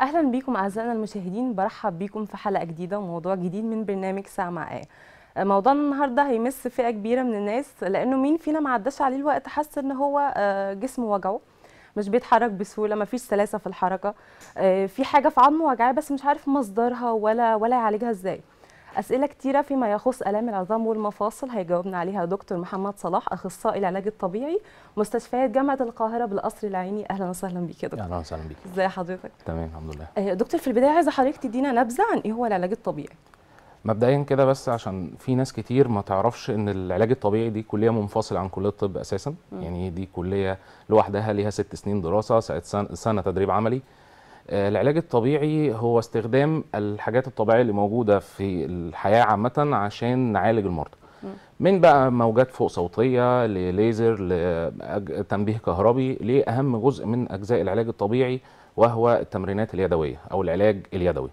اهلا بيكم اعزائنا المشاهدين برحب بيكم في حلقه جديده وموضوع جديد من برنامج ساعه مع ايه موضوعنا النهارده هيمس فئه كبيره من الناس لانه مين فينا ما عداش عليه الوقت حس ان هو آه، جسمه وجعه مش بيتحرك بسهوله مفيش سلاسه في الحركه آه، في حاجه في عظمه وجعاه بس مش عارف مصدرها ولا ولا يعالجها ازاي اسئله كتيره فيما يخص الام العظام والمفاصل هيجاوبنا عليها دكتور محمد صلاح اخصائي العلاج الطبيعي مستشفيات جامعه القاهره بالقصر العيني اهلا وسهلا بيك يا دكتور اهلا وسهلا بيك ازي حضرتك تمام الحمد لله آه، دكتور في البدايه عايزه حضرتك تدينا نبذه عن ايه هو العلاج الطبيعي مبدئيا كده بس عشان في ناس كتير ما تعرفش ان العلاج الطبيعي دي كليه منفصله عن كليه الطب اساسا م. يعني دي كليه لوحدها ليها ست سنين دراسه سنه تدريب عملي العلاج الطبيعي هو استخدام الحاجات الطبيعيه اللي موجوده في الحياه عامه عشان نعالج المرضى من بقى موجات فوق صوتيه لليزر لتنبيه كهربي ليه اهم جزء من اجزاء العلاج الطبيعي وهو التمرينات اليدويه او العلاج اليدوي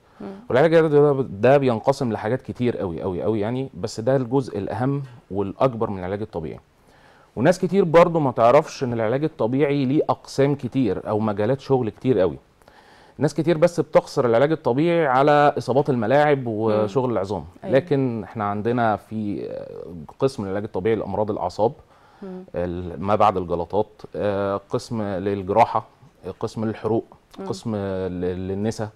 والعلاج اليدوي ده بينقسم لحاجات كتير قوي قوي قوي يعني بس ده الجزء الاهم والاكبر من العلاج الطبيعي وناس كتير برضو ما تعرفش ان العلاج الطبيعي ليه اقسام كتير او مجالات شغل كتير قوي ناس كتير بس بتقصر العلاج الطبيعي على اصابات الملاعب وشغل العظام أيوة. لكن احنا عندنا في قسم العلاج الطبيعي لامراض الاعصاب ما بعد الجلطات آه، قسم للجراحه قسم للحروق قسم للنساء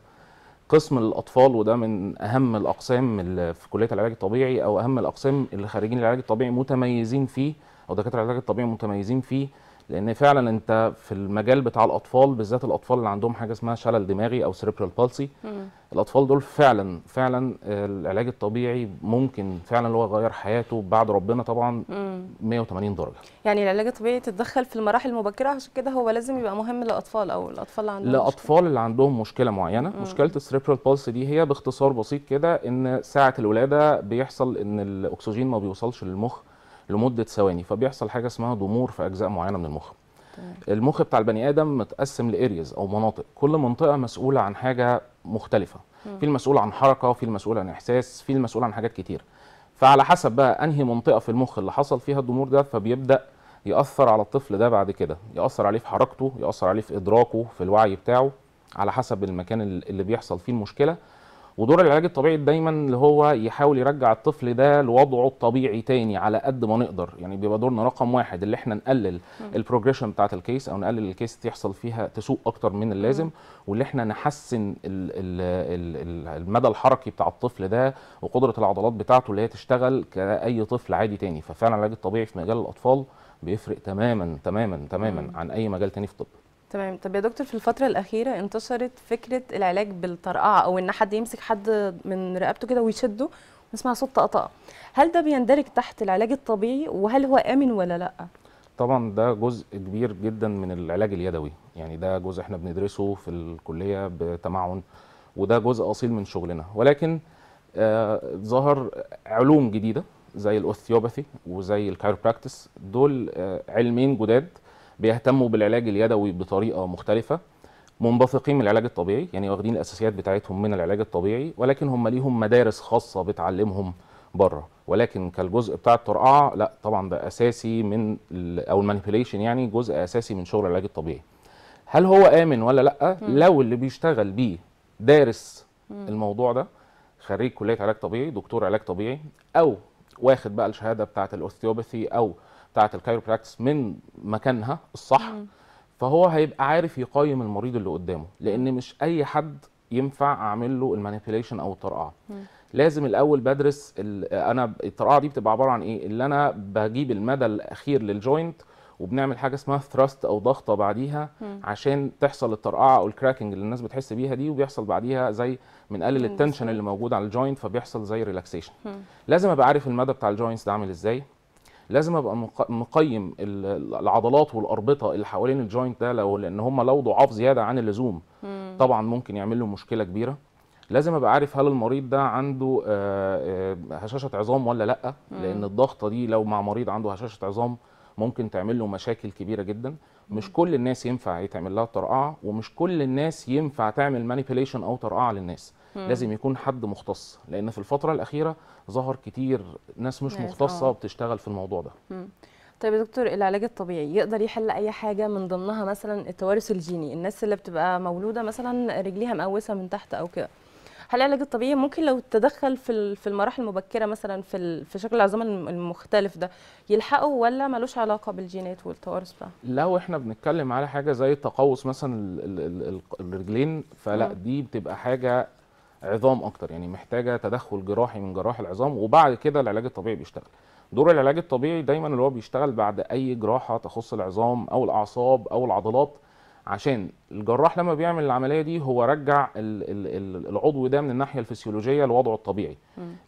قسم الاطفال وده من اهم الاقسام في كليه العلاج الطبيعي او اهم الاقسام اللي خريجين العلاج الطبيعي متميزين فيه او دكاتره العلاج الطبيعي متميزين فيه لان فعلا انت في المجال بتاع الاطفال بالذات الاطفال اللي عندهم حاجه اسمها شلل دماغي او سيريبرال بالسي الاطفال دول فعلا فعلا العلاج الطبيعي ممكن فعلا اللي هو يغير حياته بعد ربنا طبعا مم. 180 درجه يعني العلاج الطبيعي تتدخل في المراحل المبكره عشان كده هو لازم يبقى مهم للاطفال او الاطفال اللي عندهم الاطفال اللي عندهم مشكله معينه مم. مشكله السيريبرال بالسي دي هي باختصار بسيط كده ان ساعه الولاده بيحصل ان الاكسجين ما بيوصلش للمخ لمده ثواني فبيحصل حاجه اسمها ضمور في اجزاء معينه من المخ المخ بتاع البني ادم متقسم لارياز او مناطق كل منطقه مسؤوله عن حاجه مختلفه في المسؤول عن حركه في المسؤول عن احساس في المسؤول عن حاجات كتير فعلى حسب بقى انهي منطقه في المخ اللي حصل فيها الضمور ده فبيبدا ياثر على الطفل ده بعد كده ياثر عليه في حركته ياثر عليه في ادراكه في الوعي بتاعه على حسب المكان اللي بيحصل فيه المشكله ودور العلاج الطبيعي دايما اللي هو يحاول يرجع الطفل ده لوضعه الطبيعي تاني على قد ما نقدر يعني بيبقى دورنا رقم واحد اللي احنا نقلل البروجريشن بتاعه الكيس او نقلل الكيس تحصل فيها تسوء اكتر من اللازم واللي احنا نحسن المدى الحركي بتاع الطفل ده وقدره العضلات بتاعته اللي هي تشتغل كاي طفل عادي تاني ففعلا العلاج الطبيعي في مجال الاطفال بيفرق تماما تماما تماما عن اي مجال تاني في الطب تمام طب يا دكتور في الفترة الأخيرة انتشرت فكرة العلاج بالطرقعة أو إن حد يمسك حد من رقبته كده ويشده ونسمع صوت طقطقة هل ده بيندرج تحت العلاج الطبيعي وهل هو آمن ولا لأ؟ طبعا ده جزء كبير جدا من العلاج اليدوي يعني ده جزء احنا بندرسه في الكلية بتمعن وده جزء أصيل من شغلنا ولكن آه ظهر علوم جديدة زي الأوثيوباثي وزي الكايروبراكتس دول آه علمين جداد بيهتموا بالعلاج اليدوي بطريقه مختلفه منبثقين من العلاج الطبيعي يعني واخدين الاساسيات بتاعتهم من العلاج الطبيعي ولكن هم ليهم مدارس خاصه بتعلمهم بره ولكن كالجزء بتاع الترقعه لا طبعا ده اساسي من او المانيبيوليشن يعني جزء اساسي من شغل العلاج الطبيعي هل هو امن ولا لا م. لو اللي بيشتغل بيه دارس م. الموضوع ده خريج كليه علاج طبيعي دكتور علاج طبيعي او واخد بقى الشهاده بتاعه الاوستيوباثي او بتاعه الكايروبراكتس من مكانها الصح مم. فهو هيبقى عارف يقيم المريض اللي قدامه لان مش اي حد ينفع اعمل له المانيبيليشن او الطرقعه لازم الاول بدرس انا الطرقعه دي بتبقى عباره عن ايه اللي انا بجيب المدى الاخير للجوينت وبنعمل حاجه اسمها ثراست او ضغطه بعديها مم. عشان تحصل الطرقعه او الكراكنج اللي الناس بتحس بيها دي وبيحصل بعديها زي بنقلل التنشن اللي موجود على الجوينت فبيحصل زي ريلاكسيشن لازم ابقى عارف المدى بتاع الجوينتس ده عامل ازاي لازم ابقى مقيم العضلات والاربطه اللي حوالين الجوينت ده لو لان هم لو ضعاف زياده عن اللزوم طبعا ممكن يعمل له مشكله كبيره لازم ابقى عارف هل المريض ده عنده آه، آه، هشاشه عظام ولا لا لان الضغطه دي لو مع مريض عنده هشاشه عظام ممكن تعمل له مشاكل كبيره جدا مش كل الناس ينفع يتعمل لها ترقعه ومش كل الناس ينفع تعمل مانيبيليشن او ترقعه للناس مم. لازم يكون حد مختص لان في الفتره الاخيره ظهر كتير ناس مش يعني مختصه وبتشتغل اه. في الموضوع ده مم. طيب يا دكتور العلاج الطبيعي يقدر يحل اي حاجه من ضمنها مثلا التوارث الجيني الناس اللي بتبقى مولوده مثلا رجليها مقوسه من تحت او كده هل العلاج الطبيعي ممكن لو تدخل في في المراحل المبكره مثلا في في شكل العظام المختلف ده يلحقه ولا ملوش علاقه بالجينات والتوارث بقى؟ لو احنا بنتكلم على حاجه زي التقوس مثلا الرجلين فلا دي بتبقى حاجه عظام اكتر يعني محتاجه تدخل جراحي من جراح العظام وبعد كده العلاج الطبيعي بيشتغل دور العلاج الطبيعي دايما اللي هو بيشتغل بعد اي جراحه تخص العظام او الاعصاب او العضلات عشان الجراح لما بيعمل العمليه دي هو رجع العضو ده من الناحيه الفسيولوجيه لوضعه الطبيعي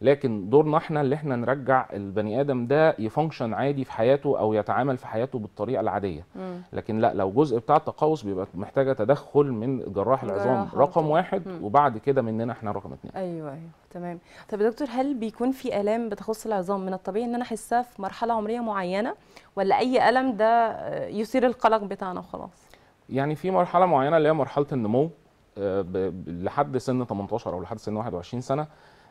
لكن دورنا احنا اللي احنا نرجع البني ادم ده يفانكشن عادي في حياته او يتعامل في حياته بالطريقه العاديه لكن لا لو جزء بتاع التقوس بيبقى محتاجه تدخل من جراح العظام رقم واحد وبعد كده مننا احنا رقم اثنين ايوه ايوه تمام طب يا دكتور هل بيكون في الام بتخص العظام من الطبيعي ان انا احسها في مرحله عمريه معينه ولا اي الم ده يثير القلق بتاعنا وخلاص يعني في مرحله معينه اللي هي مرحله النمو آه، لحد سن 18 او لحد سن 21 سنه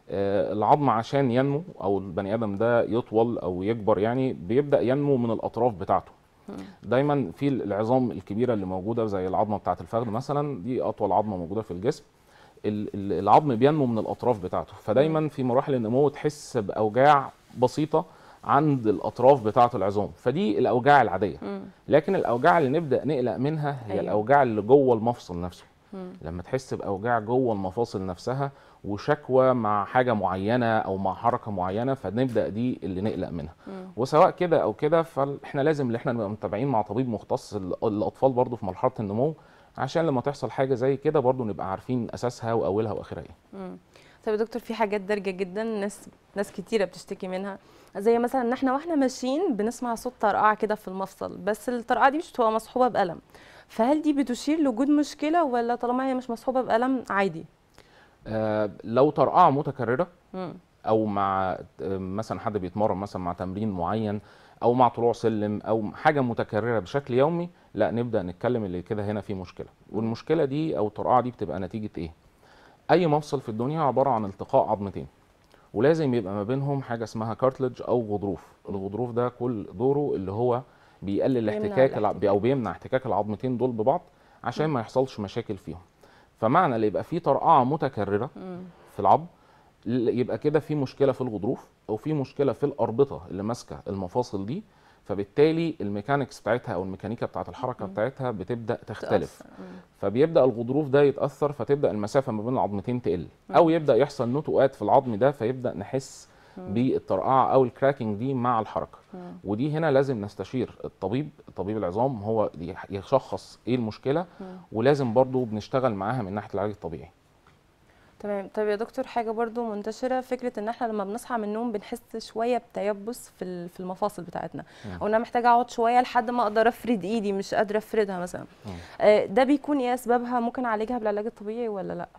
آه، العظم عشان ينمو او البني ادم ده يطول او يكبر يعني بيبدا ينمو من الاطراف بتاعته دايما في العظام الكبيره اللي موجوده زي العظمه بتاعه الفخذ مثلا دي اطول عظمه موجوده في الجسم العظم بينمو من الاطراف بتاعته فدايما في مراحل النمو تحس باوجاع بسيطه عند الاطراف بتاعه العظام فدي الاوجاع العاديه مم. لكن الاوجاع اللي نبدا نقلق منها هي أيوة. الاوجاع اللي جوه المفصل نفسه مم. لما تحس باوجاع جوه المفاصل نفسها وشكوى مع حاجه معينه او مع حركه معينه فنبدا دي اللي نقلق منها مم. وسواء كده او كده فاحنا لازم ان احنا نبقى متابعين مع طبيب مختص الاطفال برضه في مرحله النمو عشان لما تحصل حاجه زي كده برضه نبقى عارفين اساسها واولها واخرها ايه. طيب يا دكتور في حاجات دارجه جدا ناس ناس كتيره بتشتكي منها زي مثلا ان احنا واحنا ماشيين بنسمع صوت طرقعه كده في المفصل بس الطرقعه دي مش بتبقى مصحوبه بألم فهل دي بتشير لوجود مشكله ولا طالما هي مش مصحوبه بألم عادي آه لو طرقعه متكرره م. او مع آه، مثلا حد بيتمرن مثلا مع تمرين معين او مع طلوع سلم او حاجه متكرره بشكل يومي لا نبدا نتكلم اللي كده هنا في مشكله والمشكله دي او الطرقعه دي بتبقى نتيجه ايه اي مفصل في الدنيا عباره عن التقاء عظمتين ولازم يبقى ما بينهم حاجه اسمها كارتلج او غضروف الغضروف ده كل دوره اللي هو بيقلل احتكاك الع... او بيمنع احتكاك العظمتين دول ببعض عشان ما يحصلش مشاكل فيهم فمعنى اللي يبقى فيه طرقعه متكرره في العظم يبقى كده في مشكله في الغضروف او في مشكله في الاربطه اللي ماسكه المفاصل دي فبالتالي الميكانكس بتاعتها او الميكانيكا بتاعت الحركه بتاعتها بتبدا تختلف فبيبدا الغضروف ده يتاثر فتبدا المسافه ما بين العظمتين تقل او يبدا يحصل نتوءات في العظم ده فيبدا نحس بالطرقعه او الكراكنج دي مع الحركه ودي هنا لازم نستشير الطبيب طبيب العظام هو يشخص ايه المشكله ولازم برضو بنشتغل معاها من ناحيه العلاج الطبيعي تمام طيب يا دكتور حاجه برضو منتشره فكره ان احنا لما بنصحى من النوم بنحس شويه بتيبس في في المفاصل بتاعتنا او انا محتاجه اقعد شويه لحد ما اقدر افرد ايدي مش قادره افردها مثلا آه ده بيكون ايه اسبابها ممكن اعالجها بالعلاج الطبيعي ولا لا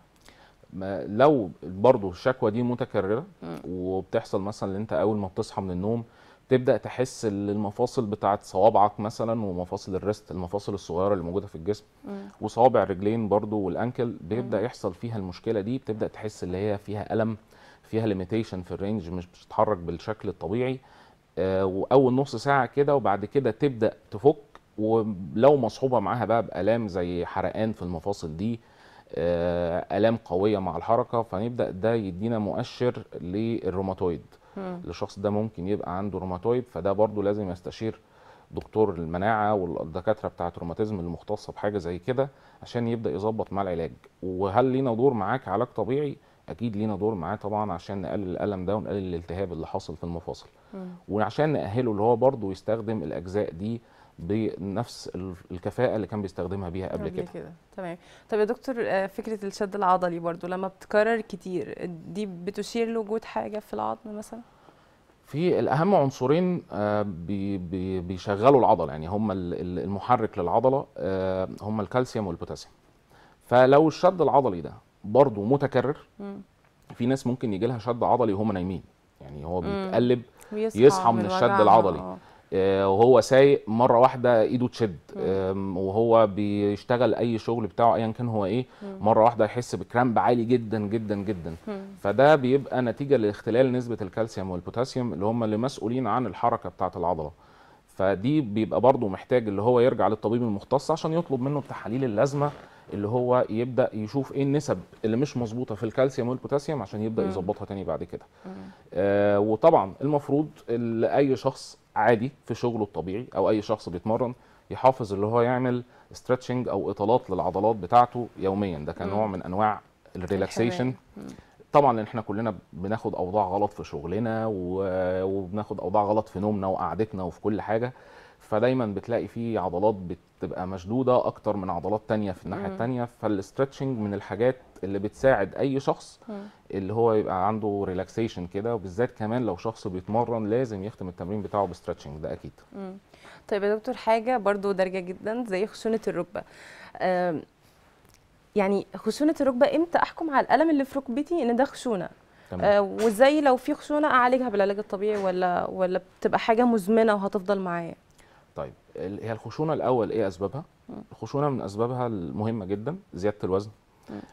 ما لو برضو الشكوى دي متكرره مم. وبتحصل مثلا ان انت اول ما بتصحى من النوم تبدا تحس المفاصل بتاعه صوابعك مثلا ومفاصل الريست المفاصل الصغيره اللي موجوده في الجسم وصوابع الرجلين برضو والانكل بيبدا مم. يحصل فيها المشكله دي بتبدا تحس اللي هي فيها الم فيها ليميتيشن في الرينج مش بتتحرك بالشكل الطبيعي آه واول نص ساعه كده وبعد كده تبدا تفك ولو مصحوبه معاها بقى بالام زي حرقان في المفاصل دي آه، الام قويه مع الحركه فنبدا ده يدينا مؤشر للروماتويد الشخص ده ممكن يبقى عنده روماتويد فده برضو لازم يستشير دكتور المناعه والدكاتره بتاعه الروماتيزم المختصه بحاجه زي كده عشان يبدا يظبط مع العلاج وهل لينا دور معاك علاج طبيعي اكيد لينا دور معاه طبعا عشان نقلل الالم ده ونقلل الالتهاب اللي حاصل في المفاصل وعشان ناهله اللي هو برضه يستخدم الاجزاء دي بنفس الكفاءه اللي كان بيستخدمها بيها قبل كده كده تمام طب يا دكتور آه، فكره الشد العضلي برضو لما بتكرر كتير دي بتشير لوجود حاجه في العظم مثلا في الاهم عنصرين آه، بيشغلوا العضله يعني هم المحرك للعضله آه، هم الكالسيوم والبوتاسيوم فلو الشد العضلي ده برضو متكرر في ناس ممكن يجي لها شد عضلي وهم نايمين يعني هو بيتقلب يصحى من الشد العضلي آه، وهو سايق مره واحده ايده تشد وهو بيشتغل اي شغل بتاعه ايا كان هو ايه مره واحده يحس بكرامب عالي جدا جدا جدا فده بيبقى نتيجه لاختلال نسبه الكالسيوم والبوتاسيوم اللي هم اللي مسؤولين عن الحركه بتاعه العضله فدي بيبقى برضه محتاج اللي هو يرجع للطبيب المختص عشان يطلب منه التحاليل اللازمه اللي هو يبدا يشوف ايه النسب اللي مش مظبوطه في الكالسيوم والبوتاسيوم عشان يبدا يظبطها تاني بعد كده آه وطبعا المفروض اي شخص عادي في شغله الطبيعي او اي شخص بيتمرن يحافظ اللي هو يعمل ستريتشنج او اطالات للعضلات بتاعته يوميا ده كان نوع من انواع الريلاكسيشن طبعا لان احنا كلنا بناخد اوضاع غلط في شغلنا وبناخد اوضاع غلط في نومنا وقعدتنا وفي كل حاجه فدايما بتلاقي فيه عضلات بتبقى مشدوده اكتر من عضلات تانية في الناحيه التانية فالاسترتشنج من الحاجات اللي بتساعد اي شخص اللي هو يبقى عنده ريلاكسيشن كده وبالذات كمان لو شخص بيتمرن لازم يختم التمرين بتاعه بستريتشنج ده اكيد طيب يا دكتور حاجه برضو دارجه جدا زي خشونه الركبه يعني خشونه الركبه امتى احكم على الالم اللي في ركبتي ان ده خشونه آه وازاي لو في خشونه اعالجها بالعلاج الطبيعي ولا ولا بتبقى حاجه مزمنه وهتفضل معايا هي الخشونه الاول ايه اسبابها؟ الخشونه من اسبابها المهمه جدا زياده الوزن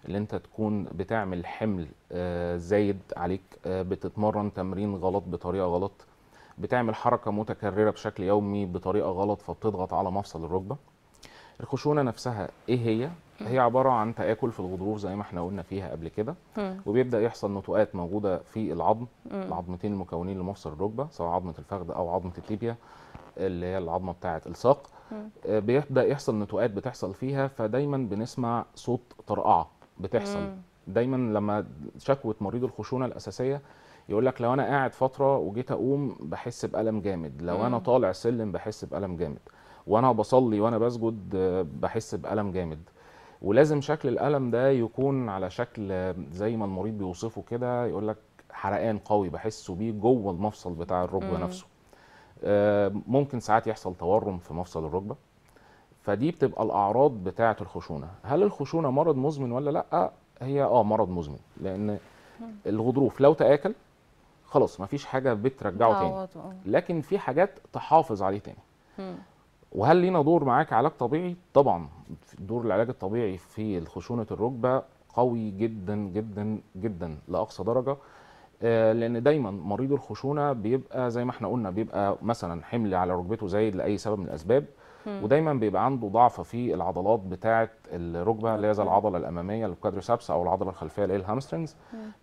اللي انت تكون بتعمل حمل آه، زايد عليك آه، بتتمرن تمرين غلط بطريقه غلط بتعمل حركه متكرره بشكل يومي بطريقه غلط فبتضغط على مفصل الركبه الخشونه نفسها ايه هي هي عباره عن تاكل في الغضروف زي ما احنا قلنا فيها قبل كده وبيبدا يحصل نتوءات موجوده في العظم العظمتين المكونين لمفصل الركبه سواء عظمه الفخذ او عظمه الليبيا اللي هي العظمه بتاعه الساق آه، بيبدا يحصل نتوءات بتحصل فيها فدايما بنسمع صوت طرقعه بتحصل دايما لما شكوى مريض الخشونه الاساسيه يقول لك لو انا قاعد فتره وجيت اقوم بحس بالم جامد لو انا طالع سلم بحس بالم جامد وانا بصلي وانا بسجد بحس بالم جامد ولازم شكل الالم ده يكون على شكل زي ما المريض بيوصفه كده يقول لك حرقان قوي بحسه بيه جوه المفصل بتاع الركبه نفسه آه، ممكن ساعات يحصل تورم في مفصل الركبه فدي بتبقى الاعراض بتاعه الخشونه هل الخشونه مرض مزمن ولا لا هي اه مرض مزمن لان الغضروف لو تاكل خلاص مفيش حاجه بترجعه تاني آه. لكن في حاجات تحافظ عليه تاني وهل لينا دور معاك علاج طبيعي؟ طبعا دور العلاج الطبيعي في خشونه الركبه قوي جدا جدا جدا لاقصى درجه آه، لان دايما مريض الخشونه بيبقى زي ما احنا قلنا بيبقى مثلا حمل على ركبته زايد لاي سبب من الاسباب ودايما بيبقى عنده ضعف في العضلات بتاعه الركبه اللي هي العضله الاماميه الكوادريسبس او العضله الخلفيه اللي هي الهامسترنجز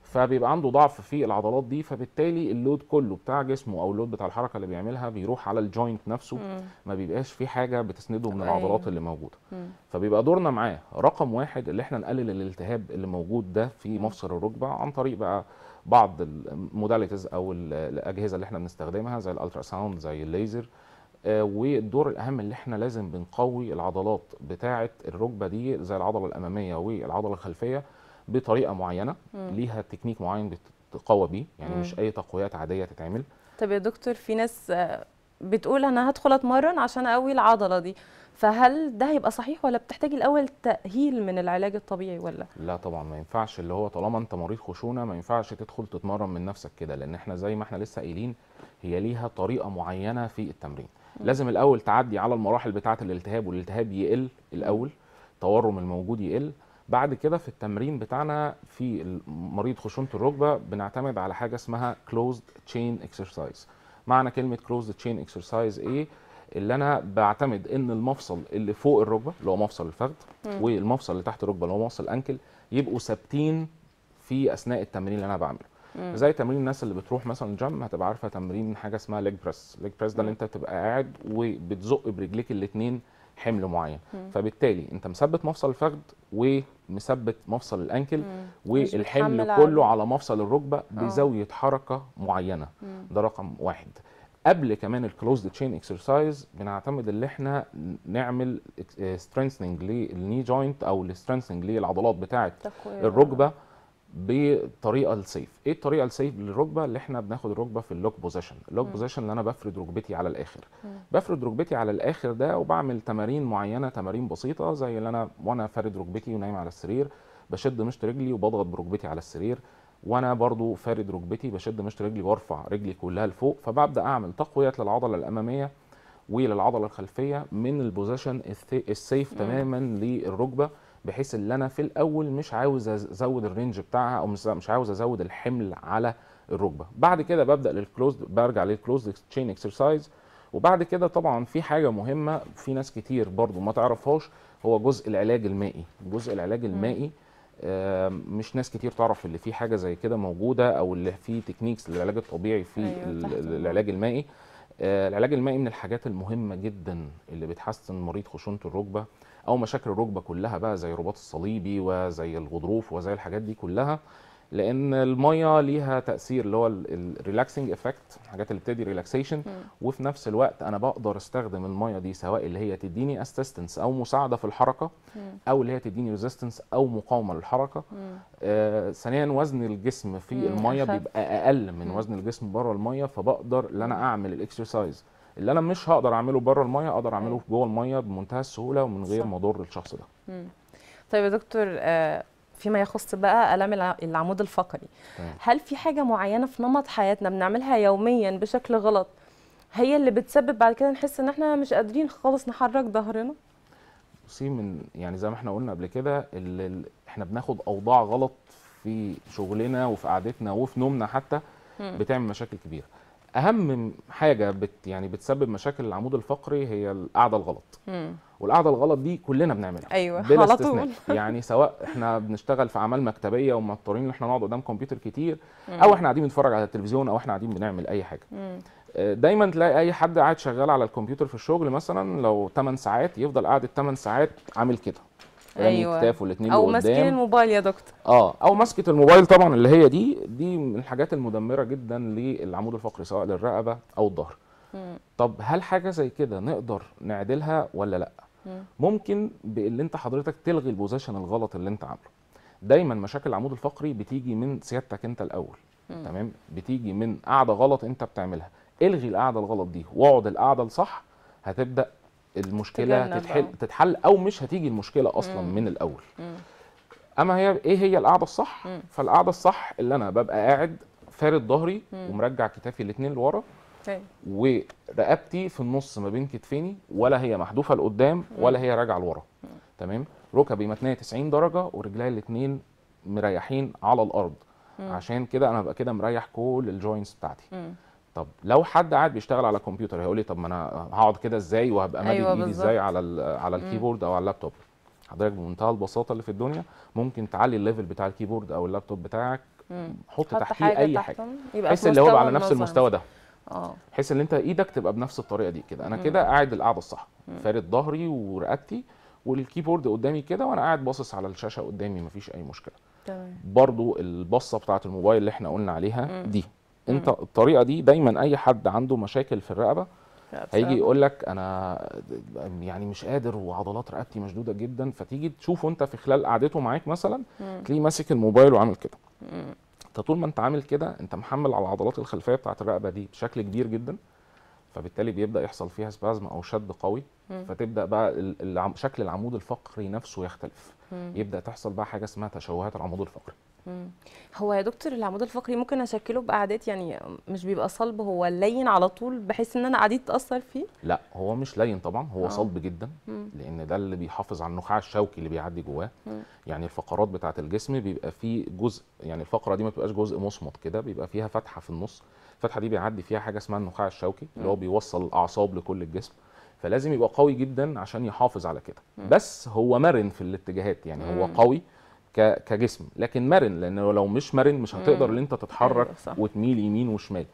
فبيبقى عنده ضعف في العضلات دي فبالتالي اللود كله بتاع جسمه او اللود بتاع الحركه اللي بيعملها بيروح على الجوينت نفسه مم. ما بيبقاش في حاجه بتسنده من أيوه. العضلات اللي موجوده مم. فبيبقى دورنا معاه رقم واحد اللي احنا نقلل الالتهاب اللي موجود ده في مفصل الركبه عن طريق بقى بعض الموداليتيز او الاجهزه اللي احنا بنستخدمها زي الالترا ساوند زي الليزر آه والدور الاهم اللي احنا لازم بنقوي العضلات بتاعه الركبه دي زي العضله الاماميه والعضله الخلفيه بطريقه معينه مم. ليها تكنيك معين بتقوى بيه يعني مم. مش اي تقويات عاديه تتعمل طب يا دكتور في ناس آه، بتقول انا هدخل اتمرن عشان اقوي العضله دي فهل ده هيبقى صحيح ولا بتحتاج الاول تاهيل من العلاج الطبيعي ولا لا طبعا ما ينفعش اللي هو طالما انت مريض خشونه ما ينفعش تدخل تتمرن من نفسك كده لان احنا زي ما احنا لسه قايلين هي ليها طريقه معينه في التمرين مم. لازم الاول تعدي على المراحل بتاعه الالتهاب والالتهاب يقل الاول التورم الموجود يقل بعد كده في التمرين بتاعنا في مريض خشونه الركبه بنعتمد على حاجه اسمها كلوزد تشين اكسرسايز معنى كلمه كلوزد تشين اكسرسايز ايه اللي انا بعتمد ان المفصل اللي فوق الركبه اللي هو مفصل الفخذ والمفصل اللي تحت الركبه اللي هو مفصل الانكل يبقوا ثابتين في اثناء التمرين اللي انا بعمله مم. زي تمرين الناس اللي بتروح مثلا جيم هتبقى عارفه تمرين حاجه اسمها ليج بريس ليج بريس ده اللي انت بتبقى قاعد وبتزق برجليك الاثنين حمل معين مم. فبالتالي انت مثبت مفصل الفخذ ومثبت مفصل الانكل مم. والحمل كله على مفصل الركبه آه. بزاويه حركه معينه مم. ده رقم واحد قبل كمان الكلوزد تشين اكسرسايز بنعتمد ان احنا نعمل سترينثنج للني جوينت او السترينثنج للعضلات بتاعه الركبه بطريقه السيف ايه الطريقه السيف للركبه اللي احنا بناخد الركبه في اللوك بوزيشن اللوك بوزيشن اللي انا بفرد ركبتي على الاخر م. بفرد ركبتي على الاخر ده وبعمل تمارين معينه تمارين بسيطه زي اللي انا وانا فارد ركبتي ونايم على السرير بشد مشط رجلي وبضغط بركبتي على السرير وانا برضو فارد ركبتي بشد مشط رجلي وارفع رجلي كلها لفوق فببدا اعمل تقويه للعضله الاماميه وللعضله الخلفيه من البوزيشن السيف م. تماما للركبه بحيث ان انا في الاول مش عاوز ازود الرينج بتاعها او مش عاوز ازود الحمل على الركبه بعد كده ببدا للكلوز برجع للكلوز تشين اكسرسايز وبعد كده طبعا في حاجه مهمه في ناس كتير برضو ما تعرفهاش هو جزء العلاج المائي جزء العلاج المائي آه، مش ناس كتير تعرف اللي في حاجه زي كده موجوده او اللي في تكنيكس للعلاج الطبيعي في أيوة، العلاج المائي آه، العلاج المائي من الحاجات المهمه جدا اللي بتحسن مريض خشونه الركبه او مشاكل الركبه كلها بقى زي الرباط الصليبي وزي الغضروف وزي الحاجات دي كلها لان الميه ليها تاثير اللي هو الريلاكسنج افكت الحاجات اللي بتدي ريلاكسيشن وفي نفس الوقت انا بقدر استخدم الميه دي سواء اللي هي تديني اسيستنس او مساعده في الحركه او اللي هي تديني ريزيستنس او مقاومه للحركه آه ثانيا وزن الجسم في الميه بيبقى اقل من وزن الجسم بره الميه فبقدر ان انا اعمل الاكسرسايز اللي انا مش هقدر اعمله بره الميه اقدر اعمله جوه الميه بمنتهى السهوله ومن غير ما اضر الشخص ده مم. طيب يا دكتور آه، فيما يخص بقى الام العمود الفقري هل في حاجه معينه في نمط حياتنا بنعملها يوميا بشكل غلط هي اللي بتسبب بعد كده نحس ان احنا مش قادرين خالص نحرك ظهرنا بصي من يعني زي ما احنا قلنا قبل كده احنا بناخد اوضاع غلط في شغلنا وفي قعدتنا وفي نومنا حتى بتعمل مشاكل كبيره اهم حاجه بت يعني بتسبب مشاكل العمود الفقري هي القعده الغلط والقعده الغلط دي كلنا بنعملها ايوه بلا على طول يعني سواء احنا بنشتغل في اعمال مكتبيه ومضطرين ان احنا نقعد قدام كمبيوتر كتير مم. او احنا قاعدين بنتفرج على التلفزيون او احنا قاعدين بنعمل اي حاجه مم. آه، دايما تلاقي اي حد قاعد شغال على الكمبيوتر في الشغل مثلا لو 8 ساعات يفضل قاعد 8 ساعات عامل كده رامي أيوة. كتافه الاثنين او ماسكين الموبايل يا دكتور اه او ماسكه الموبايل طبعا اللي هي دي دي من الحاجات المدمره جدا للعمود الفقري سواء للرقبه او الظهر طب هل حاجه زي كده نقدر نعدلها ولا لا مم. ممكن باللي انت حضرتك تلغي البوزيشن الغلط اللي انت عامله دايما مشاكل العمود الفقري بتيجي من سيادتك انت الاول مم. تمام بتيجي من قاعده غلط انت بتعملها الغي القاعده الغلط دي واقعد القاعده الصح هتبدا المشكله تتحل آه. تتحل او مش هتيجي المشكله اصلا مم. من الاول مم. اما هي ايه هي القعده الصح مم. فالقعده الصح اللي انا ببقى قاعد فارد ظهري ومرجع كتافي الاثنين لورا طيب. ورقبتي في النص ما بين كتفيني ولا هي محذوفه لقدام ولا هي راجعه لورا تمام ركبي متنيه 90 درجه ورجلي الاثنين مريحين على الارض مم. عشان كده انا ببقى كده مريح كل الجوينتس بتاعتي مم. طب لو حد قاعد بيشتغل على كمبيوتر هيقول لي طب ما انا هقعد كده ازاي وهبقى مالي أيوة ايدي ازاي على على الكيبورد او على اللابتوب حضرتك بمنتهى البساطه اللي في الدنيا ممكن تعلي الليفل بتاع الكيبورد او اللابتوب بتاعك حط تحتيه اي حاجه بحيث اللي هو على نفس المستوى ده اه بحيث ان انت ايدك تبقى بنفس الطريقه دي كده انا كده قاعد القعده الصح فارد ظهري ورقبتي والكيبورد قدامي كده وانا قاعد باصص على الشاشه قدامي مفيش اي مشكله تمام برضو البصه بتاعه الموبايل اللي احنا قلنا عليها دي انت الطريقه دي دايما اي حد عنده مشاكل في الرقبه هيجي يقول لك انا يعني مش قادر وعضلات رقبتي مشدوده جدا فتيجي تشوفه انت في خلال قعدته معاك مثلا تلاقيه ماسك الموبايل وعامل كده انت طول ما انت عامل كده انت محمل على العضلات الخلفيه بتاعه الرقبه دي بشكل كبير جدا فبالتالي بيبدا يحصل فيها سبازم او شد قوي مم. فتبدا بقى شكل العمود الفقري نفسه يختلف مم. يبدا تحصل بقى حاجه اسمها تشوهات العمود الفقري هو يا دكتور العمود الفقري ممكن اشكله بقعدات يعني مش بيبقى صلب هو لين على طول بحيث ان انا قعدتي اتاثر فيه لا هو مش لين طبعا هو آه. صلب جدا مم. لان ده اللي بيحافظ على النخاع الشوكي اللي بيعدي جواه يعني الفقرات بتاعه الجسم بيبقى فيه جزء يعني الفقره دي ما بتبقاش جزء مصمت كده بيبقى فيها فتحه في النص الفتحه دي بيعدي فيها حاجه اسمها النخاع الشوكي مم. اللي هو بيوصل الاعصاب لكل الجسم فلازم يبقى قوي جدا عشان يحافظ على كده مم. بس هو مرن في الاتجاهات يعني مم. هو قوي كجسم لكن مرن لان لو مش مرن مش هتقدر ان انت تتحرك أيوة، وتميل يمين وشمال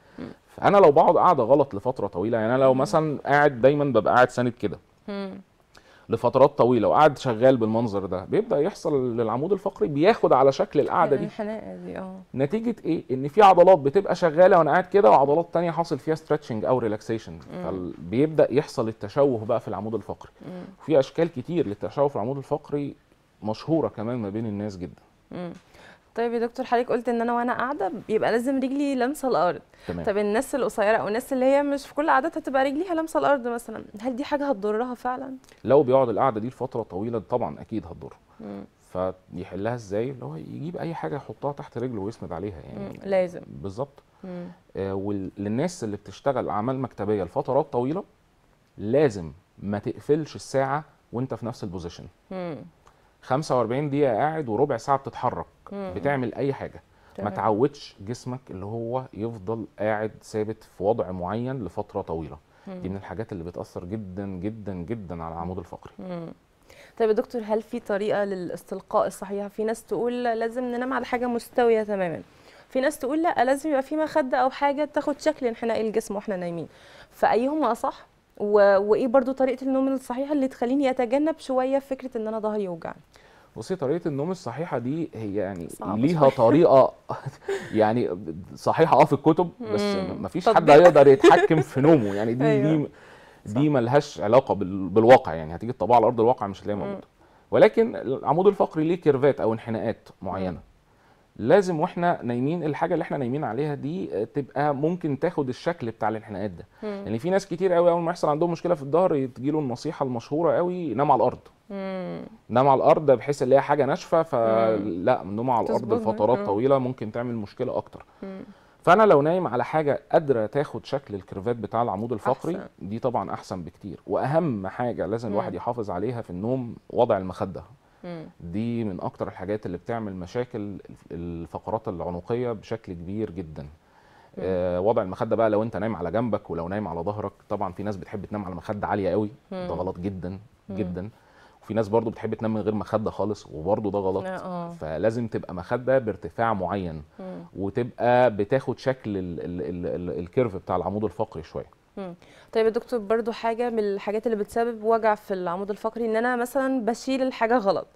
فانا لو بقعد قاعده غلط لفتره طويله يعني انا لو مثلا قاعد دايما ببقى قاعد ساند كده لفترات طويله وقاعد شغال بالمنظر ده بيبدا يحصل للعمود الفقري بياخد على شكل القعده دي دي اه نتيجه ايه ان في عضلات بتبقى شغاله وانا قاعد كده وعضلات تانية حاصل فيها ستريتشنج او ريلاكسيشن فبيبدا يحصل التشوه بقى في العمود الفقري في اشكال كتير للتشوه في العمود الفقري مشهوره كمان ما بين الناس جدا طيب يا دكتور حضرتك قلت ان انا وانا قاعده يبقى لازم رجلي لامسه الارض تمام. طب الناس القصيره او الناس اللي هي مش في كل عاداتها تبقى رجليها لامسه الارض مثلا هل دي حاجه هتضرها فعلا لو بيقعد القعده دي لفتره طويله طبعا اكيد هتضره فيحلها ازاي اللي هو يجيب اي حاجه يحطها تحت رجله ويسند عليها يعني مم. لازم بالظبط آه وللناس اللي بتشتغل اعمال مكتبيه لفترات طويله لازم ما تقفلش الساعه وانت في نفس البوزيشن 45 دقيقه قاعد وربع ساعه بتتحرك مم. بتعمل اي حاجه ما تعودش جسمك اللي هو يفضل قاعد ثابت في وضع معين لفتره طويله مم. دي من الحاجات اللي بتاثر جدا جدا جدا على العمود الفقري مم. طيب يا دكتور هل في طريقه للاستلقاء الصحيح في ناس تقول لازم ننام على حاجه مستويه تماما في ناس تقول لا لازم يبقى في مخده او حاجه تاخد شكل انحناء الجسم واحنا نايمين فايهما اصح وايه برضو طريقه النوم الصحيحه اللي تخليني اتجنب شويه فكره ان انا ظهري يوجعني بصي طريقه النوم الصحيحه دي هي يعني ليها طريقه يعني صحيحه اه في الكتب بس ما فيش حد هيقدر يتحكم في نومه يعني دي أيوة. دي دي ملهاش علاقه بالواقع يعني هتيجي تطبقها على ارض الواقع مش هتلاقيها موجوده ولكن العمود الفقري ليه كيرفات او انحناءات معينه لازم واحنا نايمين الحاجه اللي احنا نايمين عليها دي آه، تبقى ممكن تاخد الشكل بتاع الانحناءات ده مم. يعني في ناس كتير قوي اول ما يحصل عندهم مشكله في الظهر تجيله النصيحه المشهوره قوي نام على الارض مم. نام على الارض بحيث ان هي حاجه ناشفه فلا النوم على الارض لفترات طويله ممكن تعمل مشكله اكتر مم. فانا لو نايم على حاجه قادره تاخد شكل الكرفات بتاع العمود الفقري أحسن. دي طبعا احسن بكتير واهم حاجه لازم الواحد يحافظ عليها في النوم وضع المخده دي من اكتر الحاجات اللي بتعمل مشاكل الفقرات العنقيه بشكل كبير جدا آه، وضع المخده بقى لو انت نايم على جنبك ولو نايم على ظهرك طبعا في ناس بتحب تنام على مخده عاليه قوي ده غلط جدا جدا وفي ناس برضو بتحب تنام من غير مخده خالص وبرضو ده غلط آه، آه. فلازم تبقى مخده بارتفاع معين وتبقى بتاخد شكل الكيرف بتاع العمود الفقري شويه طيب يا دكتور برضو حاجه من الحاجات اللي بتسبب وجع في العمود الفقري ان انا مثلا بشيل الحاجه غلط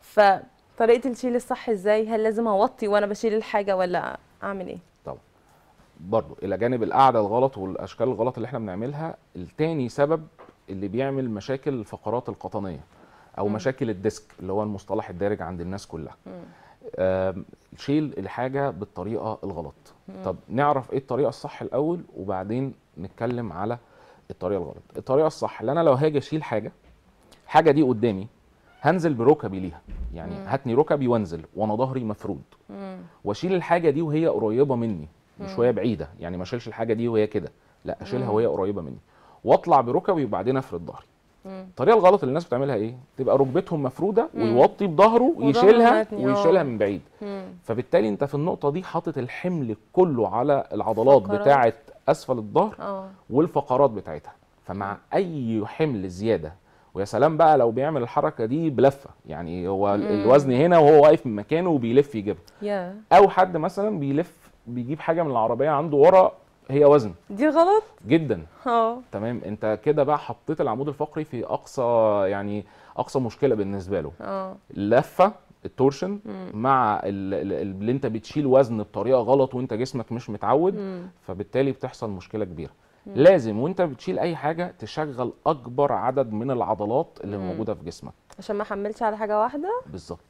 فطريقه الشيل الصح ازاي هل لازم اوطي وانا بشيل الحاجه ولا اعمل ايه طبعا برضو الى جانب القعده الغلط والاشكال الغلط اللي احنا بنعملها التاني سبب اللي بيعمل مشاكل الفقرات القطنيه او م. مشاكل الديسك اللي هو المصطلح الدارج عند الناس كلها شيل الحاجه بالطريقه الغلط م. طب نعرف ايه الطريقه الصح الاول وبعدين نتكلم على الطريقه الغلط الطريقه الصح اللي انا لو هاجي اشيل حاجه حاجه دي قدامي هنزل بركبي ليها يعني مم. هاتني ركبي وانزل وانا ظهري مفرود واشيل الحاجه دي وهي قريبه مني شويه بعيده يعني ما اشيلش الحاجه دي وهي كده لا اشيلها وهي قريبه مني واطلع بركبي وبعدين افرد ظهري الطريقه الغلط اللي الناس بتعملها ايه تبقى ركبتهم مفروده ويوطي بظهره يشيلها آه. ويشيلها من بعيد مم. فبالتالي انت في النقطه دي حاطط الحمل كله على العضلات بتاعه اسفل الظهر آه. والفقرات بتاعتها فمع اي حمل زياده ويا سلام بقى لو بيعمل الحركه دي بلفه يعني هو مم. الوزن هنا وهو واقف من مكانه وبيلف يجيبها yeah. او حد مثلا بيلف بيجيب حاجه من العربيه عنده ورا هي وزن دي غلط جدا اه تمام انت كده بقى حطيت العمود الفقري في اقصى يعني اقصى مشكله بالنسبه له اه لفه التورشن مع اللي انت بتشيل وزن بطريقه غلط وانت جسمك مش متعود مم. فبالتالي بتحصل مشكله كبيره مم. لازم وانت بتشيل اي حاجه تشغل اكبر عدد من العضلات اللي مم. موجوده في جسمك عشان ما حملش على حاجه واحده بالظبط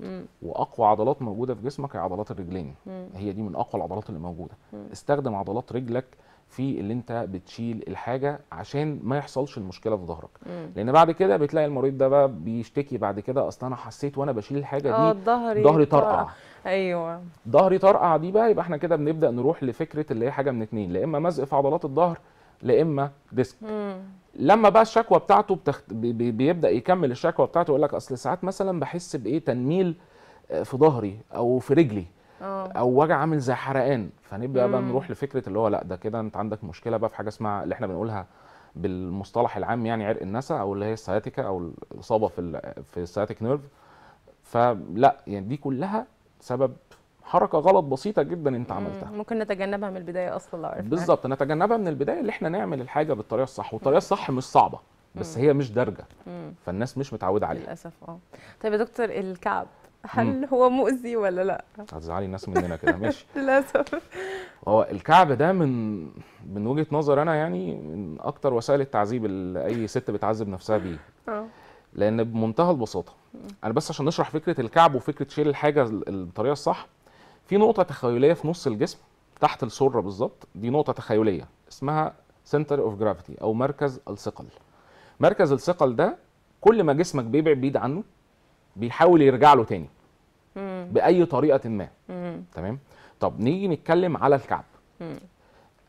واقوى عضلات موجوده في جسمك هي عضلات الرجلين مم. هي دي من اقوى العضلات اللي موجوده مم. استخدم عضلات رجلك في اللي انت بتشيل الحاجه عشان ما يحصلش المشكله في ظهرك لان بعد كده بتلاقي المريض ده بقى بيشتكي بعد كده اصل انا حسيت وانا بشيل الحاجه دي آه، ظهري ظهري طرقع ايوه ظهري طرقع دي بقى يبقى احنا كده بنبدا نروح لفكره اللي هي حاجه من اتنين لا اما مزق في عضلات الظهر لا اما ديسك مم. لما بقى الشكوى بتاعته بتخت... بي... بيبدا يكمل الشكوى بتاعته يقول لك اصل ساعات مثلا بحس بايه تنميل آه، في ظهري او في رجلي أوه. او وجع عامل زي حرقان فنبدا بقى نروح لفكره اللي هو لا ده كده انت عندك مشكله بقى في حاجه اسمها اللي احنا بنقولها بالمصطلح العام يعني عرق النسا او اللي هي السياتيكا او الاصابه في في السياتيك نيرف فلا يعني دي كلها سبب حركه غلط بسيطه جدا انت عملتها ممكن نتجنبها من البدايه اصلا لو عرفنا بالظبط نتجنبها من البدايه اللي احنا نعمل الحاجه بالطريقه الصح والطريقه الصح مش صعبه بس هي مش دارجه فالناس مش متعوده عليها للاسف اه طيب يا دكتور الكعب هل مم. هو مؤذي ولا لا هتزعلي الناس مننا كده ماشي للاسف هو الكعب ده من من وجهه نظر انا يعني من اكتر وسائل التعذيب اللي اي ست بتعذب نفسها بيه اه لان بمنتهى البساطه انا بس عشان نشرح فكره الكعب وفكره شيل الحاجه الطريقه الصح في نقطه تخيليه في نص الجسم تحت السره بالظبط دي نقطه تخيليه اسمها سنتر اوف جرافيتي او مركز الثقل مركز الثقل ده كل ما جسمك بيبعد بعيد عنه بيحاول يرجع له تاني باي طريقه ما تمام طب نيجي نتكلم على الكعب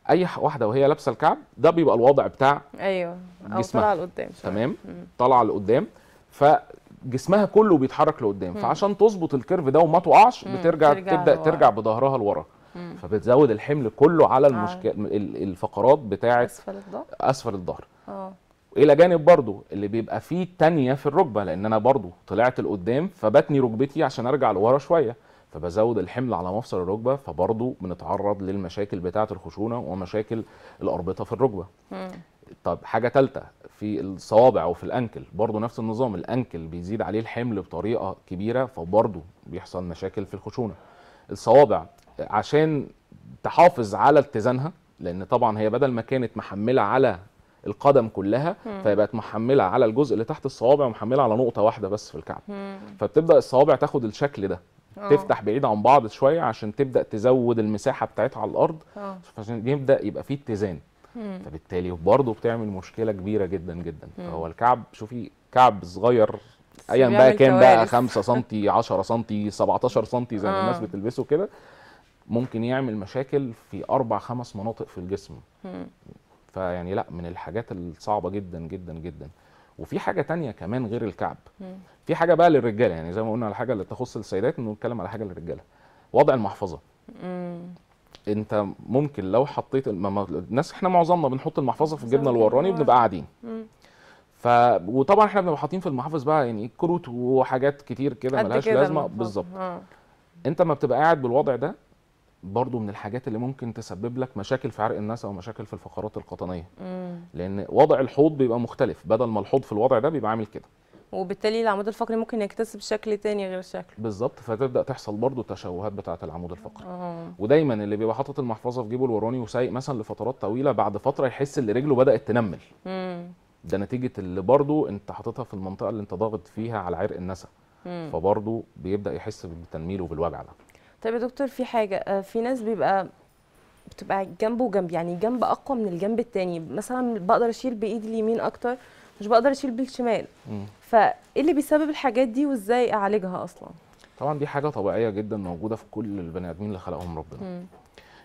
اي واحده وهي لابسه الكعب ده بيبقى الوضع بتاع ايوه او طالعه لقدام تمام طالعه لقدام فجسمها كله بيتحرك لقدام فعشان تظبط الكيرف ده وما تقعش بترجع ترجع تبدا لورا. ترجع بظهرها لورا فبتزود الحمل كله على المشكله الفقرات بتاعه اسفل الظهر اسفل الظهر آه. الى جانب برضو اللي بيبقى فيه تانية في الركبه لان انا برضو طلعت لقدام فبتني ركبتي عشان ارجع لورا شويه فبزود الحمل على مفصل الركبه فبرضو بنتعرض للمشاكل بتاعه الخشونه ومشاكل الاربطه في الركبه طب حاجه ثالثه في الصوابع وفي الانكل برضو نفس النظام الانكل بيزيد عليه الحمل بطريقه كبيره فبرضو بيحصل مشاكل في الخشونه الصوابع عشان تحافظ على اتزانها لان طبعا هي بدل ما كانت محمله على القدم كلها فبقت محمله على الجزء اللي تحت الصوابع ومحمله على نقطه واحده بس في الكعب فبتبدا الصوابع تاخد الشكل ده أوه. تفتح بعيد عن بعض شويه عشان تبدا تزود المساحه بتاعتها على الارض آه. عشان يبدا يبقى فيه اتزان فبالتالي برضه بتعمل مشكله كبيره جدا جدا مم. الكعب شوفي كعب صغير ايا بقى كان بقى 5 سم 10 سم 17 سم زي ما آه. الناس بتلبسه كده ممكن يعمل مشاكل في اربع خمس مناطق في الجسم مم. فيعني لا من الحاجات الصعبه جدا جدا جدا وفي حاجه تانية كمان غير الكعب في حاجه بقى للرجاله يعني زي ما قلنا على حاجه اللي تخص السيدات نتكلم على حاجه للرجاله وضع المحفظه انت ممكن لو حطيت الناس احنا معظمنا بنحط المحفظه في الجبنه الوراني وبنبقى قاعدين ف وطبعا احنا بنبقى حاطين في المحافظ بقى يعني كروت وحاجات كتير كده ملهاش لازمه بالظبط اه. انت ما بتبقى قاعد بالوضع ده برضو من الحاجات اللي ممكن تسبب لك مشاكل في عرق الناس او مشاكل في الفقرات القطنيه مم. لان وضع الحوض بيبقى مختلف بدل ما الحوض في الوضع ده بيبقى عامل كده وبالتالي العمود الفقري ممكن يكتسب شكل تاني غير شكله بالظبط فتبدا تحصل برضو التشوهات بتاعه العمود الفقري أوه. ودايما اللي بيبقى حاطط المحفظه في جيبه الوراني وسايق مثلا لفترات طويله بعد فتره يحس ان رجله بدات تنمل مم. ده نتيجه اللي برضو انت حاططها في المنطقه اللي انت ضاغط فيها على عرق النسا فبرضو بيبدا يحس بالتنميل وبالوجع ده طيب يا دكتور في حاجه آه، في ناس بيبقى بتبقى جنبه وجنب يعني جنب اقوى من الجنب التاني مثلا بقدر اشيل بايدي اليمين اكتر مش بقدر اشيل بالشمال فايه اللي بيسبب الحاجات دي وازاي اعالجها اصلا طبعا دي حاجه طبيعيه جدا موجوده في كل البني ادمين اللي خلقهم ربنا مم.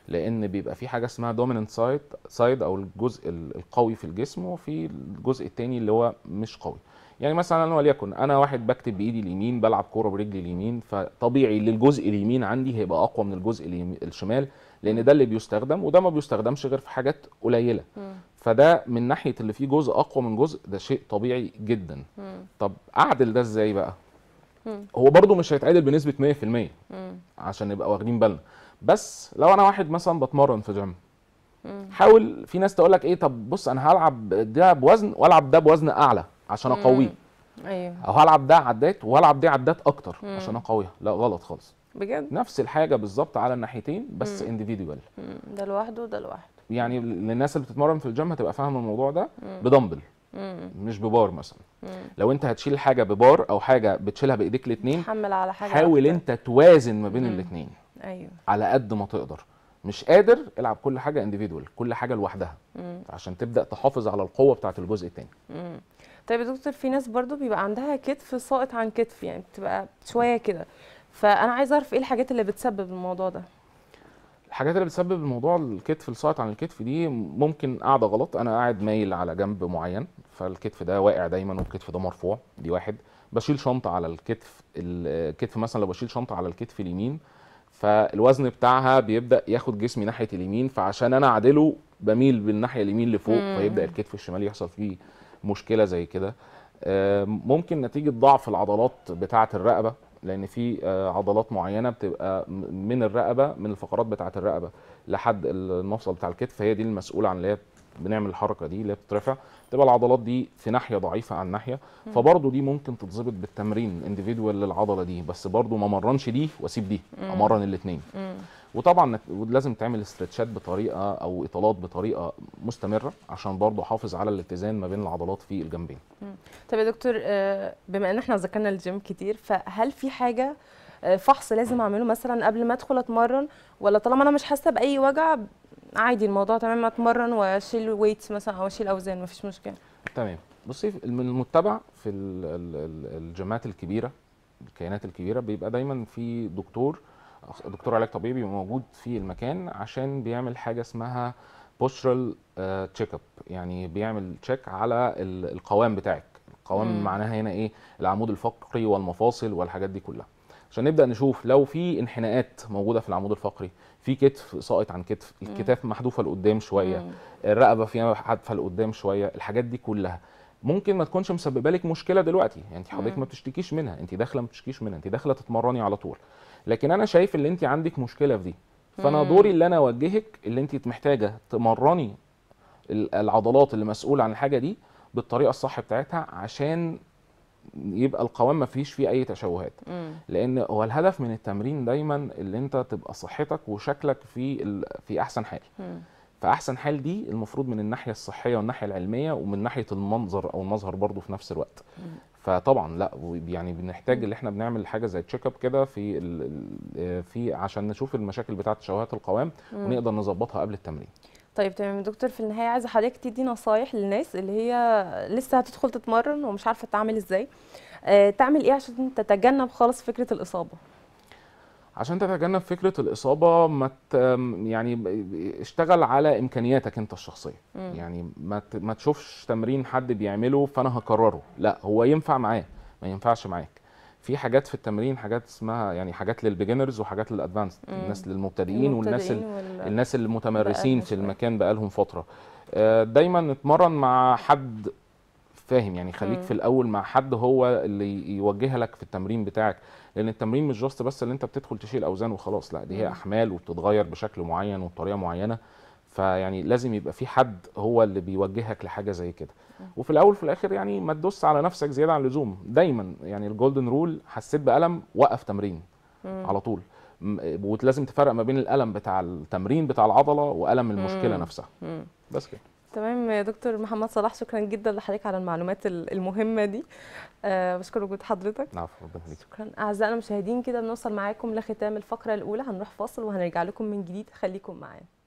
لان بيبقى في حاجه اسمها دوميننت سايد سايد او الجزء القوي في الجسم وفي الجزء التاني اللي هو مش قوي يعني مثلا وليكن انا واحد بكتب بايدي اليمين بلعب كوره برجلي اليمين فطبيعي ان الجزء اليمين عندي هيبقى اقوى من الجزء الشمال لان ده اللي بيستخدم وده ما بيستخدمش غير في حاجات قليله فده من ناحيه اللي فيه جزء اقوى من جزء ده شيء طبيعي جدا طب اعدل ده ازاي بقى هو برده مش هيتعدل بنسبه 100% عشان نبقى واخدين بالنا بس لو انا واحد مثلا بتمرن في جيم حاول في ناس تقول لك ايه طب بص انا هلعب ده بوزن والعب ده بوزن اعلى عشان اقويه ايوه هلعب ده عدات وهلعب دي عدات اكتر مم. عشان اقويها لا غلط خالص بجد نفس الحاجه بالظبط على الناحيتين بس انديفيديوال ده لوحده وده لوحده يعني للناس اللي بتتمرن في الجيم هتبقى فاهمه الموضوع ده بدمبل مم. مش ببار مثلا مم. لو انت هتشيل حاجه ببار او حاجه بتشيلها بايديك الاثنين حمل على حاجه حاول انت توازن ما بين الاثنين ايوه على قد ما تقدر مش قادر العب كل حاجه انديفيدوال كل حاجه لوحدها عشان تبدا تحافظ على القوه بتاعه الجزء الثاني طيب يا دكتور في ناس برضو بيبقى عندها كتف ساقط عن كتف يعني بتبقى شويه كده فانا عايزه اعرف ايه الحاجات اللي بتسبب الموضوع ده الحاجات اللي بتسبب الموضوع الكتف الساقط عن الكتف دي ممكن قاعده غلط انا قاعد مايل على جنب معين فالكتف ده واقع دايما والكتف ده مرفوع دي واحد بشيل شنطه على الكتف الكتف مثلا لو بشيل شنطه على الكتف اليمين فالوزن بتاعها بيبدا ياخد جسمي ناحيه اليمين فعشان انا اعدله بميل بالناحيه اليمين لفوق مم. فيبدا الكتف الشمال يحصل فيه مشكله زي كده آه، ممكن نتيجه ضعف العضلات بتاعه الرقبه لان في آه، عضلات معينه بتبقى من الرقبه من الفقرات بتاعه الرقبه لحد المفصل بتاع الكتف هي دي المسؤوله عن اللي هي بنعمل الحركه دي اللي بتترفع تبقى العضلات دي في ناحيه ضعيفه عن ناحيه فبرضه دي ممكن تتظبط بالتمرين الانديفيدوال للعضله دي بس برضه ما مرنش دي واسيب دي امرن الاثنين وطبعا لازم تعمل استرتشات بطريقه او اطالات بطريقه مستمره عشان برضه احافظ على الاتزان ما بين العضلات في الجنبين. طب يا دكتور آه، بما ان احنا ذكرنا الجيم كتير فهل في حاجه آه، فحص لازم اعمله مثلا قبل ما ادخل اتمرن ولا طالما انا مش حاسه باي وجع عادي الموضوع تمام اتمرن واشيل ويتس مثلا او اشيل اوزان مفيش مشكله تمام بصي المتبع في الجامعات الكبيره الكيانات الكبيره بيبقى دايما في دكتور دكتور علاج طبيعي موجود في المكان عشان بيعمل حاجه اسمها بوسترال تشيك اب يعني بيعمل تشيك على القوام بتاعك القوام مم. معناها هنا ايه العمود الفقري والمفاصل والحاجات دي كلها عشان نبدا نشوف لو في انحناءات موجوده في العمود الفقري في كتف ساقط عن كتف الكتاف محذوفه لقدام شويه الرقبه فيها محذوفه لقدام شويه الحاجات دي كلها ممكن ما تكونش مسببه لك مشكله دلوقتي يعني انت حضرتك ما بتشتكيش منها انت داخله ما بتشتكيش منها انت داخله تتمرني على طول لكن انا شايف ان انت عندك مشكله في دي فانا دوري اللي انا اوجهك اللي انت محتاجه تمرني العضلات اللي مسؤوله عن الحاجه دي بالطريقه الصح بتاعتها عشان يبقى القوام ما فيش فيه اي تشوهات مم. لان هو الهدف من التمرين دايما اللي انت تبقى صحتك وشكلك في ال... في احسن حال مم. فاحسن حال دي المفروض من الناحيه الصحيه والناحيه العلميه ومن ناحيه المنظر او المظهر برضو في نفس الوقت مم. فطبعا لا يعني بنحتاج اللي احنا بنعمل حاجه زي تشيك اب كده في ال... في عشان نشوف المشاكل بتاعه تشوهات القوام مم. ونقدر نظبطها قبل التمرين طيب تمام طيب دكتور في النهايه عايزه حضرتك تدي نصايح للناس اللي هي لسه هتدخل تتمرن ومش عارفه تتعامل ازاي آه، تعمل ايه عشان تتجنب خالص فكره الاصابه عشان تتجنب فكره الاصابه ما يعني اشتغل على امكانياتك انت الشخصيه م. يعني ما ما تشوفش تمرين حد بيعمله فانا هكرره لا هو ينفع معاه ما ينفعش معاك في حاجات في التمرين حاجات اسمها يعني حاجات للبيجنرز وحاجات للادفانسد الناس للمبتدئين والناس وال... الناس المتمرسين في المكان بقالهم فتره آه، دايما اتمرن مع حد فاهم يعني خليك في الاول مع حد هو اللي يوجه لك في التمرين بتاعك لان التمرين مش جاست بس اللي انت بتدخل تشيل اوزان وخلاص لا دي هي احمال وبتتغير بشكل معين وبطريقه معينه فيعني لازم يبقى في حد هو اللي بيوجهك لحاجه زي كده وفي الاول وفي الاخر يعني ما تدوس على نفسك زياده عن اللزوم دايما يعني الجولدن رول حسيت بالم وقف تمرين مم. على طول ولازم تفرق ما بين الالم بتاع التمرين بتاع العضله والم المشكله مم. نفسها مم. بس كده تمام يا دكتور محمد صلاح شكرا جدا لحضرتك على المعلومات المهمه دي أه بشكر وجود حضرتك عفوا ربنا شكرا اعزائنا المشاهدين كده بنوصل معاكم لختام الفقره الاولى هنروح فاصل وهنرجع لكم من جديد خليكم معانا